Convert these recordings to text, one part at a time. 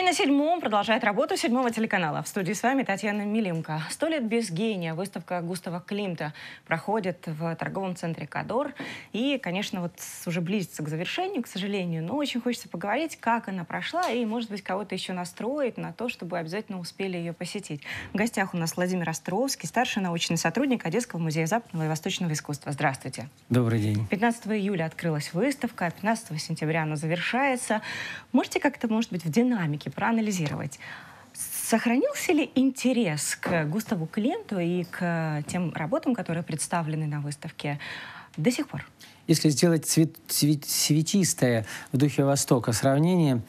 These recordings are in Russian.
День на седьмом продолжает работу седьмого телеканала. В студии с вами Татьяна Милимко. «Сто лет без гения» выставка Густава Климта проходит в торговом центре «Кадор». И, конечно, вот уже близится к завершению, к сожалению, но очень хочется поговорить, как она прошла, и, может быть, кого-то еще настроить на то, чтобы обязательно успели ее посетить. В гостях у нас Владимир Островский, старший научный сотрудник Одесского музея западного и восточного искусства. Здравствуйте. Добрый день. 15 июля открылась выставка, 15 а сентября она завершается. Можете как-то, может быть, в динамике если проанализировать, Сохранился ли интерес к Густаву Клинту и к э, тем работам, которые представлены на выставке до сих пор? Если сделать цвет, цвет, цветистое в духе Востока сравнение,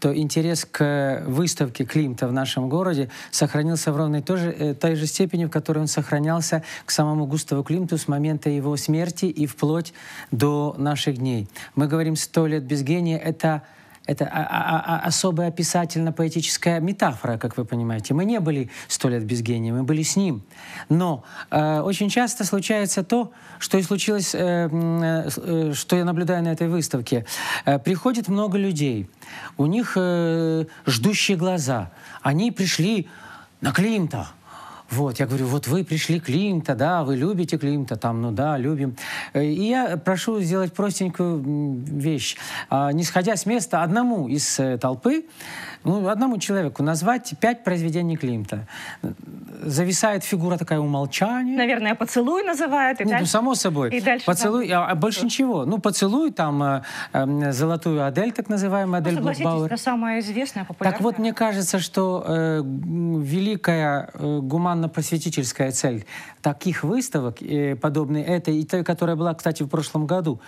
то интерес к выставке Климта в нашем городе сохранился в ровной той же, э, той же степени, в которой он сохранялся к самому Густаву Климту с момента его смерти и вплоть до наших дней. Мы говорим «сто лет без гения» — это это а, а, а, особая описательно-поэтическая метафора, как вы понимаете. Мы не были сто лет без гения, мы были с ним. Но э, очень часто случается то, что и случилось, э, э, э, что я наблюдаю на этой выставке. Э, приходит много людей, у них э, ждущие глаза. Они пришли на Климта, вот, я говорю, вот вы пришли Климта, да, вы любите Климта, там, ну да, любим. Э, и я прошу сделать простенькую вещь. А, не сходя с места, одному из э, толпы, ну, одному человеку назвать пять произведений Климта. Зависает фигура такая умолчания. Наверное, поцелуй называют. И Нет, ну, дальше... ну, само собой. И дальше поцелуй, там... а, а больше ничего. Ну, поцелуй, там, э, эм, золотую Адель, так называемая, Адель ну, Блокбауэр. это самая известная, популярная. Так вот, мне кажется, что э, великая э, гуманная образованно-просветительская цель таких выставок, э, подобной этой, и той, которая была, кстати, в прошлом году.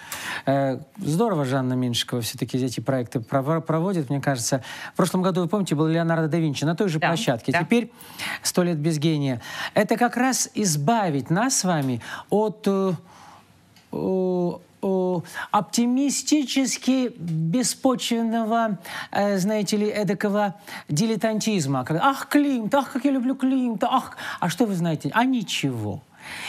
Э, здорово Жанна Меньшикова все-таки эти проекты проводит, мне кажется. В прошлом году, вы помните, был Леонардо да Винчи на той же да, площадке. Да. Теперь «Сто лет без гения». Это как раз избавить нас с вами от э, оптимистически беспочвенного, э, знаете ли, эдакого дилетантизма. Ах, Климт, ах, как я люблю Климта, ах, а что вы знаете? А ничего.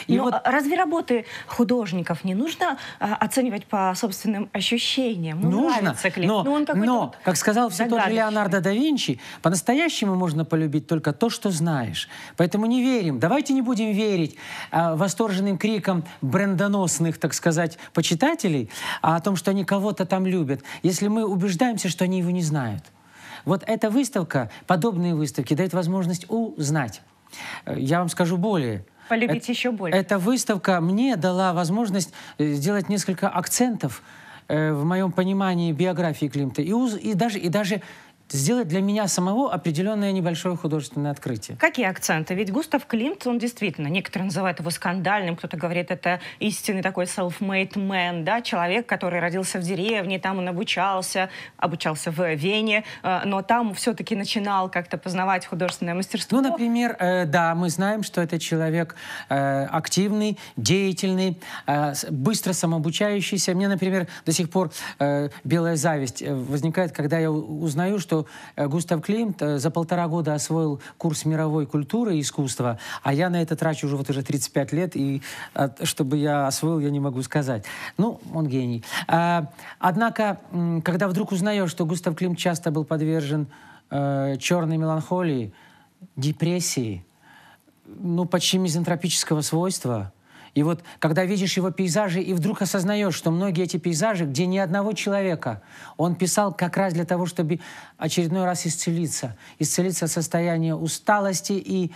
И Но ну, вот... А разве работы художников не нужно а, оценивать по собственным ощущениям? Ну, нужно, но, но, ну, он но вот как сказал все тот же Леонардо да Винчи, по-настоящему можно полюбить только то, что знаешь. Поэтому не верим. Давайте не будем верить а, восторженным крикам брендоносных, так сказать, почитателей а, о том, что они кого-то там любят, если мы убеждаемся, что они его не знают. Вот эта выставка, подобные выставки, дает возможность узнать. Э, я вам скажу более – Полюбить это, еще больше. Эта выставка мне дала возможность э, сделать несколько акцентов э, в моем понимании биографии Климта и, уз, и даже и даже сделать для меня самого определенное небольшое художественное открытие. Какие акценты? Ведь Густав Климт, он действительно, некоторые называют его скандальным, кто-то говорит, это истинный такой self-made man, да, человек, который родился в деревне, там он обучался, обучался в Вене, э, но там все-таки начинал как-то познавать художественное мастерство. Ну, например, э, да, мы знаем, что это человек э, активный, деятельный, быстро самообучающийся. Мне, например, до сих пор белая зависть возникает, когда я узнаю, что Э, Густав Климт э, за полтора года освоил курс мировой культуры и искусства, а я на это трачу уже вот уже 35 лет, и чтобы я освоил, я не могу сказать. Ну, он гений. А, однако, когда вдруг узнаешь, что Густав Климт часто был подвержен э, черной меланхолии, депрессии, ну, почти мизантропического свойства – и вот когда видишь его пейзажи, и вдруг осознаешь, что многие эти пейзажи, где ни одного человека, он писал как раз для того, чтобы очередной раз исцелиться. Исцелиться от состояния усталости и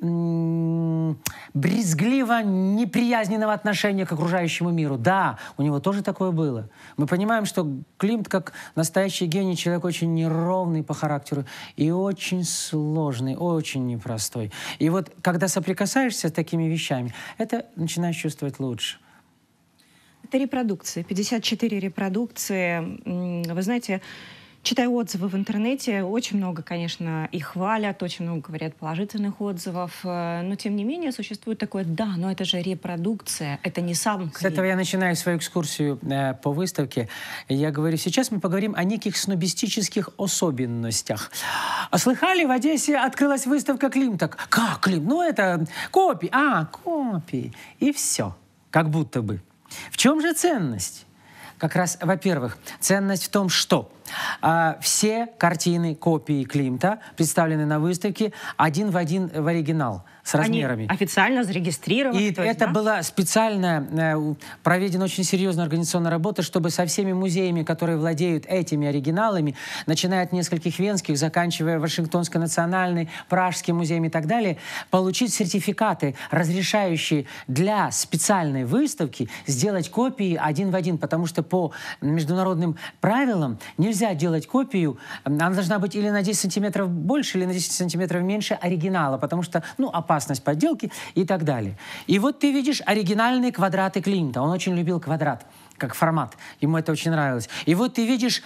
брезгливо неприязненного отношения к окружающему миру. Да, у него тоже такое было. Мы понимаем, что Климт, как настоящий гений, человек очень неровный по характеру и очень сложный, очень непростой. И вот когда соприкасаешься с такими вещами, это начинаешь чувствовать лучше. Это репродукции, 54 репродукции. Вы знаете, Читаю отзывы в интернете, очень много, конечно, и хвалят, очень много говорят положительных отзывов, э, но тем не менее существует такое, да, но это же репродукция, это не сам клип. С этого я начинаю свою экскурсию э, по выставке. Я говорю, сейчас мы поговорим о неких снобистических особенностях. А слыхали, в Одессе открылась выставка Климток. Как Клим? Ну это копии. А, копии. И все. Как будто бы. В чем же ценность? Как раз, во-первых, ценность в том, что а, все картины, копии Климта, представлены на выставке, один в один в оригинал с размерами. Они официально зарегистрированы. И это да? была специальная, э, проведена очень серьезная организационная работа, чтобы со всеми музеями, которые владеют этими оригиналами, начиная от нескольких венских, заканчивая Вашингтонской национальной, Пражским музеем и так далее, получить сертификаты, разрешающие для специальной выставки сделать копии один в один, потому что по международным правилам нельзя нельзя делать копию, она должна быть или на 10 сантиметров больше, или на 10 сантиметров меньше оригинала, потому что, ну, опасность подделки и так далее. И вот ты видишь оригинальные квадраты Клинта. Он очень любил квадрат как формат. Ему это очень нравилось. И вот ты видишь,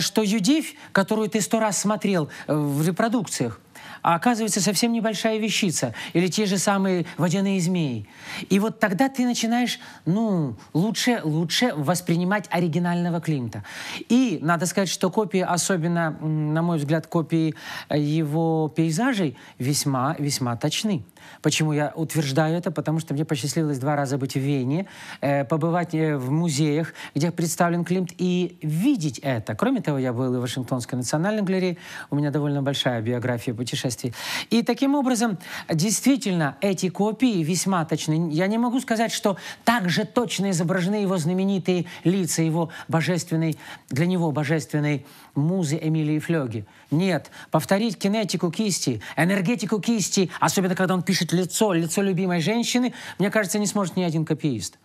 что Юдивь, которую ты сто раз смотрел э, в репродукциях, а оказывается совсем небольшая вещица, или те же самые водяные змеи. И вот тогда ты начинаешь, ну, лучше, лучше воспринимать оригинального Климта. И надо сказать, что копии, особенно, на мой взгляд, копии э, его пейзажей, весьма, весьма точны. Почему я утверждаю это? Потому что мне посчастливилось два раза быть в Вене, э, побывать э, в музеях, где представлен Климт, и видеть это. Кроме того, я был и в Вашингтонской национальной галерее. У меня довольно большая биография путешествий путешествий. И таким образом, действительно, эти копии весьма точны. Я не могу сказать, что так же точно изображены его знаменитые лица, его божественной, для него божественной музы Эмилии Флёги. Нет, повторить кинетику кисти, энергетику кисти, особенно когда он пишет лицо, лицо любимой женщины, мне кажется, не сможет ни один копиист.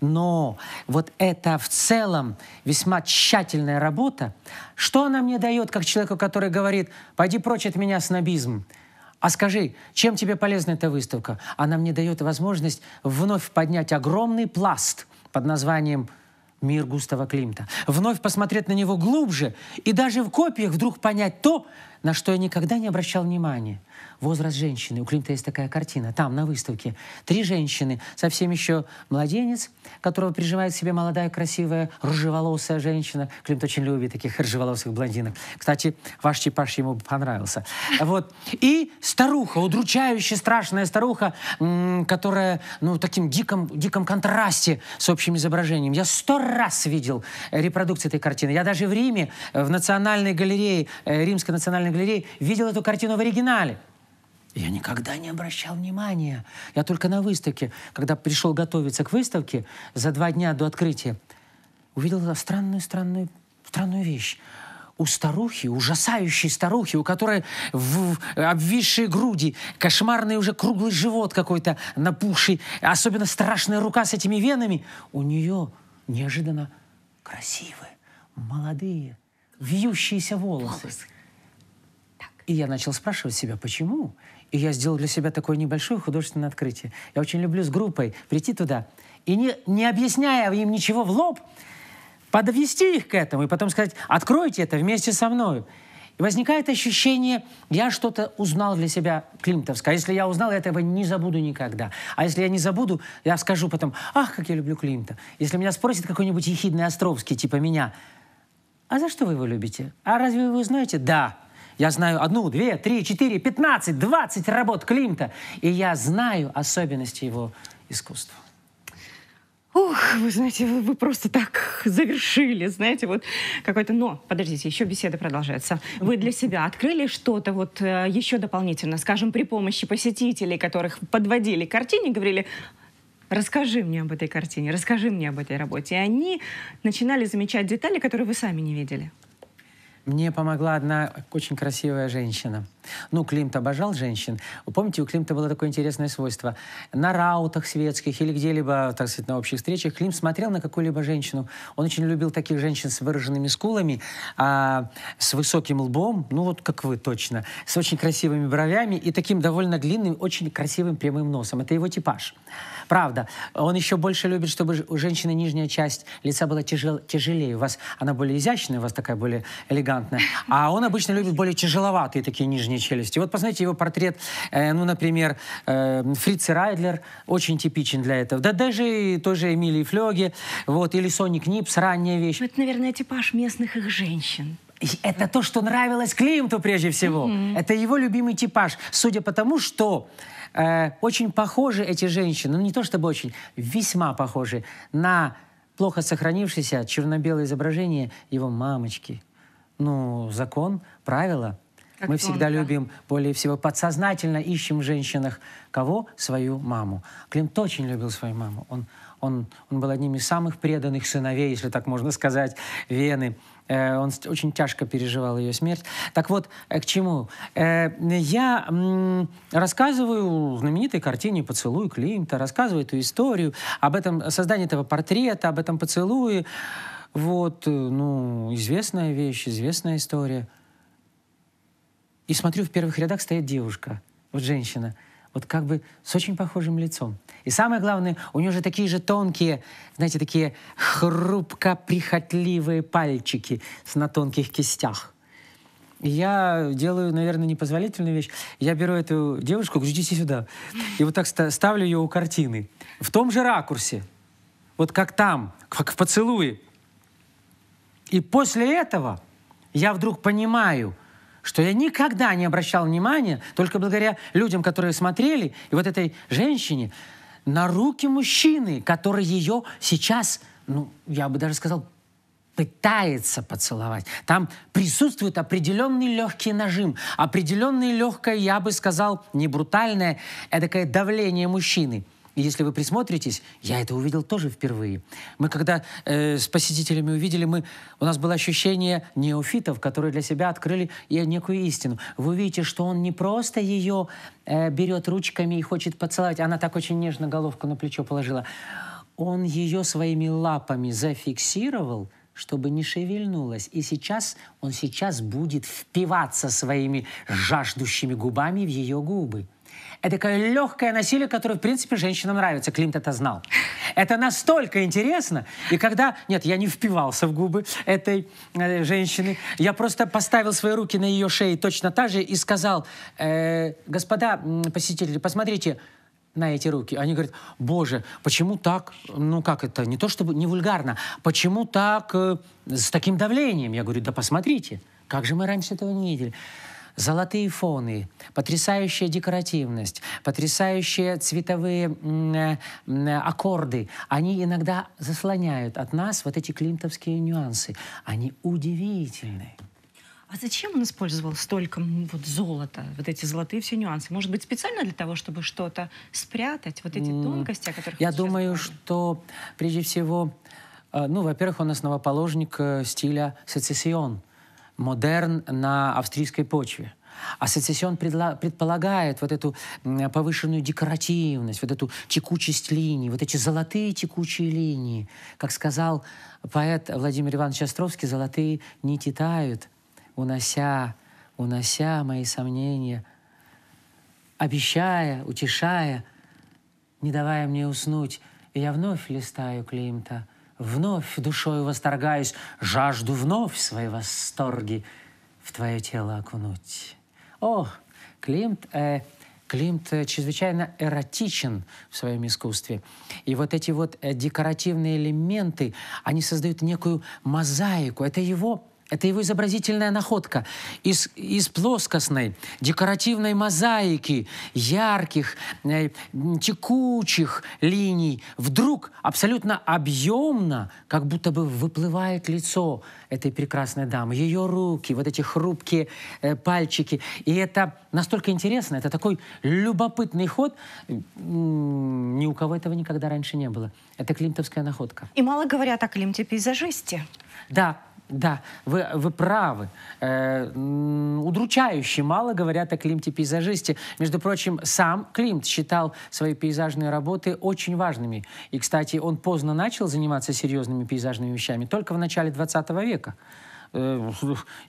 Но вот это в целом весьма тщательная работа. Что она мне дает, как человеку, который говорит, пойди прочь от меня снобизм, а скажи, чем тебе полезна эта выставка? Она мне дает возможность вновь поднять огромный пласт под названием «Мир Густава Климта». Вновь посмотреть на него глубже и даже в копиях вдруг понять то, на что я никогда не обращал внимания – возраст женщины. У Климта есть такая картина, там, на выставке. Три женщины, совсем еще младенец, которого прижимает к себе молодая, красивая, рыжеволосая женщина. Климт очень любит таких рыжеволосых блондинок. Кстати, ваш типаж ему понравился. Вот. И старуха, удручающая, страшная старуха, которая, ну, в таким диком, диком контрасте с общим изображением. Я сто раз видел репродукции этой картины. Я даже в Риме, в Национальной галерее, э, Римской национальной галерее, видел эту картину в оригинале. Я никогда не обращал внимания. Я только на выставке, когда пришел готовиться к выставке, за два дня до открытия, увидел странную-странную странную вещь у старухи, ужасающей старухи, у которой в, в, обвисшие груди, кошмарный уже круглый живот какой-то напухший, особенно страшная рука с этими венами, у нее неожиданно красивые, молодые, вьющиеся волосы. волосы. И я начал спрашивать себя, почему? И я сделал для себя такое небольшое художественное открытие. Я очень люблю с группой прийти туда и, не, не объясняя им ничего в лоб, подвести их к этому и потом сказать, откройте это вместе со мной. И возникает ощущение, я что-то узнал для себя климтовское. А если я узнал, я этого не забуду никогда. А если я не забуду, я скажу потом, ах, как я люблю Климта. Если меня спросит какой-нибудь ехидный Островский, типа меня, а за что вы его любите? А разве вы его знаете? Да. Я знаю одну, две, три, четыре, пятнадцать, двадцать работ Климта. И я знаю особенности его искусства. Ух, вы знаете, вы, вы просто так завершили, знаете, вот какой-то... Но, подождите, еще беседа продолжается. Вы для себя открыли что-то вот э, еще дополнительно, скажем, при помощи посетителей, которых подводили к картине, говорили, расскажи мне об этой картине, расскажи мне об этой работе. И они начинали замечать детали, которые вы сами не видели. Мне помогла одна очень красивая женщина. Ну, Климт обожал женщин. Вы помните, у Климта было такое интересное свойство. На раутах светских или где-либо, так сказать, на общих встречах Клим смотрел на какую-либо женщину. Он очень любил таких женщин с выраженными скулами, а, с высоким лбом, ну вот как вы точно, с очень красивыми бровями и таким довольно длинным, очень красивым прямым носом. Это его типаж. Правда. Он еще больше любит, чтобы у женщины нижняя часть лица была тяжел, тяжелее. У вас она более изящная, у вас такая более элегантная элегантно. А он обычно любит более тяжеловатые такие нижние челюсти. Вот посмотрите его портрет, э, ну, например, э, Фриц Райдлер очень типичен для этого. Да даже той же Эмилии Флёге, вот, или Соник Нипс, ранняя вещь. Ну, это, наверное, типаж местных их женщин. Это то, что нравилось Климту прежде всего. Mm-hmm. Это его любимый типаж. Судя по тому, что э, очень похожи эти женщины, ну не то чтобы очень, весьма похожи на плохо сохранившееся черно-белое изображение его мамочки ну, закон, правило. Как Мы всегда он, любим более всего подсознательно ищем в женщинах кого? Свою маму. Климт очень любил свою маму. Он, он, он был одним из самых преданных сыновей, если так можно сказать, Вены. Э, он очень тяжко переживал ее смерть. Так вот, э, к чему? Э, я м, рассказываю в знаменитой картине «Поцелуй Климта», рассказываю эту историю, об этом создании этого портрета, об этом поцелуе. Вот, э, ну, известная вещь, известная история. И смотрю, в первых рядах стоит девушка, вот женщина, вот как бы с очень похожим лицом. И самое главное, у нее же такие же тонкие, знаете, такие хрупко-прихотливые пальчики на тонких кистях. И я делаю, наверное, непозволительную вещь. Я беру эту девушку, говорю, идите сюда. И вот так ставлю ее у картины. В том же ракурсе. Вот как там, как в поцелуе. И после этого я вдруг понимаю, что я никогда не обращал внимания, только благодаря людям, которые смотрели, и вот этой женщине, на руки мужчины, который ее сейчас, ну, я бы даже сказал, пытается поцеловать. Там присутствует определенный легкий нажим, определенное легкое, я бы сказал, не брутальное, эдакое а давление мужчины. И если вы присмотритесь, я это увидел тоже впервые. Мы когда э, с посетителями увидели, мы, у нас было ощущение неофитов, которые для себя открыли некую истину. Вы увидите, что он не просто ее э, берет ручками и хочет поцеловать, она так очень нежно головку на плечо положила. Он ее своими лапами зафиксировал – чтобы не шевельнулась. И сейчас он сейчас будет впиваться своими жаждущими губами в ее губы. Это такое легкое насилие, которое, в принципе, женщинам нравится. Климт это знал. Это настолько интересно. И когда... Нет, я не впивался в губы этой э, женщины. Я просто поставил свои руки на ее шею точно так же и сказал, э, господа посетители, посмотрите, на эти руки. Они говорят, боже, почему так, ну как это, не то чтобы, не вульгарно, почему так, э, с таким давлением? Я говорю, да посмотрите, как же мы раньше этого не видели. Золотые фоны, потрясающая декоративность, потрясающие цветовые э, э, аккорды. Они иногда заслоняют от нас вот эти клинтовские нюансы. Они удивительные. А зачем он использовал столько вот золота, вот эти золотые все нюансы? Может быть, специально для того, чтобы что-то спрятать, вот эти тонкости, о которых Я думаю, говорим? что прежде всего, э, ну, во-первых, он основоположник э, стиля сецессион, модерн на австрийской почве. А сецессион предполагает вот эту повышенную декоративность, вот эту текучесть линий, вот эти золотые текучие линии. Как сказал поэт Владимир Иванович Островский, золотые нити тают унося, унося мои сомнения, обещая, утешая, не давая мне уснуть. И я вновь листаю Климта, вновь душою восторгаюсь, жажду вновь свои восторги в твое тело окунуть. О, Климт, э, Климт э, чрезвычайно эротичен в своем искусстве. И вот эти вот э, декоративные элементы, они создают некую мозаику. Это его это его изобразительная находка из, из плоскостной декоративной мозаики, ярких, э, текучих линий. Вдруг абсолютно объемно, как будто бы выплывает лицо этой прекрасной дамы, ее руки, вот эти хрупкие э, пальчики. И это настолько интересно, это такой любопытный ход. Ни у кого этого никогда раньше не было. Это климтовская находка. И мало говорят о Климте пейзажисте. Да, да, вы, вы правы. Э, удручающе мало говорят о Климте-пейзажисте. Между прочим, сам Климт считал свои пейзажные работы очень важными. И, кстати, он поздно начал заниматься серьезными пейзажными вещами, только в начале 20 века э,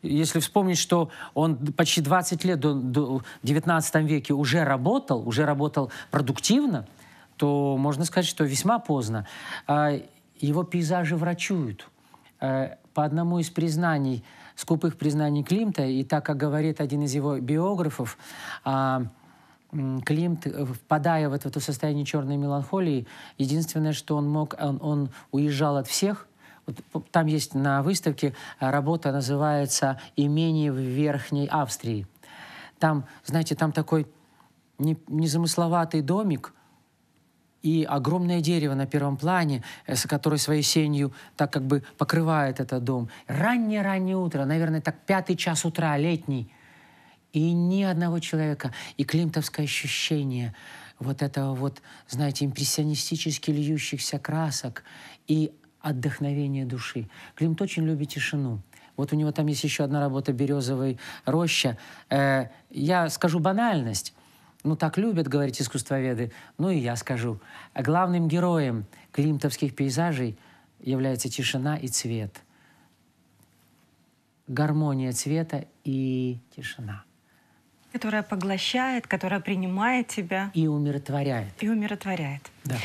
если вспомнить, что он почти 20 лет до, до 19 веке уже работал, уже работал продуктивно, то можно сказать, что весьма поздно. А его пейзажи врачуют. Э, по одному из признаний, скупых признаний Климта, и так как говорит один из его биографов, а, Климт, э, впадая вот в это состояние черной меланхолии, единственное, что он мог, он, он уезжал от всех. Вот там есть на выставке э, работа, называется «Имение в Верхней Австрии». Там, знаете, там такой незамысловатый домик, и огромное дерево на первом плане, э, с которой своей сенью так как бы покрывает этот дом. Раннее-раннее утро, наверное, так пятый час утра, летний, и ни одного человека. И климтовское ощущение вот этого вот, знаете, импрессионистически льющихся красок и отдохновение души. Климт очень любит тишину. Вот у него там есть еще одна работа «Березовая роща». Э, я скажу банальность. Ну, так любят говорить искусствоведы. Ну, и я скажу. Главным героем климтовских пейзажей является тишина и цвет. Гармония цвета и тишина. Которая поглощает, которая принимает тебя. И умиротворяет. И умиротворяет. Да.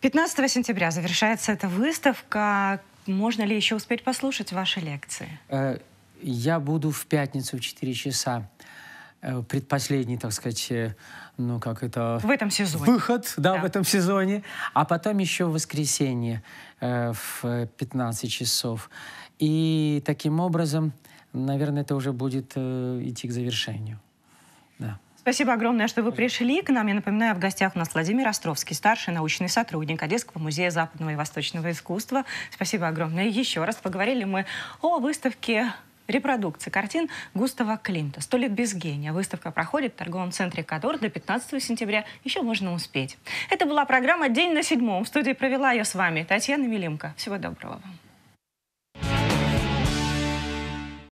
15 сентября завершается эта выставка. Можно ли еще успеть послушать ваши лекции? Э, я буду в пятницу в 4 часа Э, предпоследний, так сказать, э, ну как это... В этом сезоне. Выход, да, да. в этом сезоне. А потом еще в воскресенье э, в 15 часов. И таким образом, наверное, это уже будет э, идти к завершению. Да. Спасибо огромное, что вы пришли к нам. Я напоминаю, в гостях у нас Владимир Островский, старший научный сотрудник Одесского музея западного и восточного искусства. Спасибо огромное еще раз. Поговорили мы о выставке Репродукция картин Густава Климта «Сто лет без гения». Выставка проходит в торговом центре «Кадор» до 15 сентября. Еще можно успеть. Это была программа «День на седьмом». В студии провела ее с вами Татьяна Велимко. Всего доброго вам.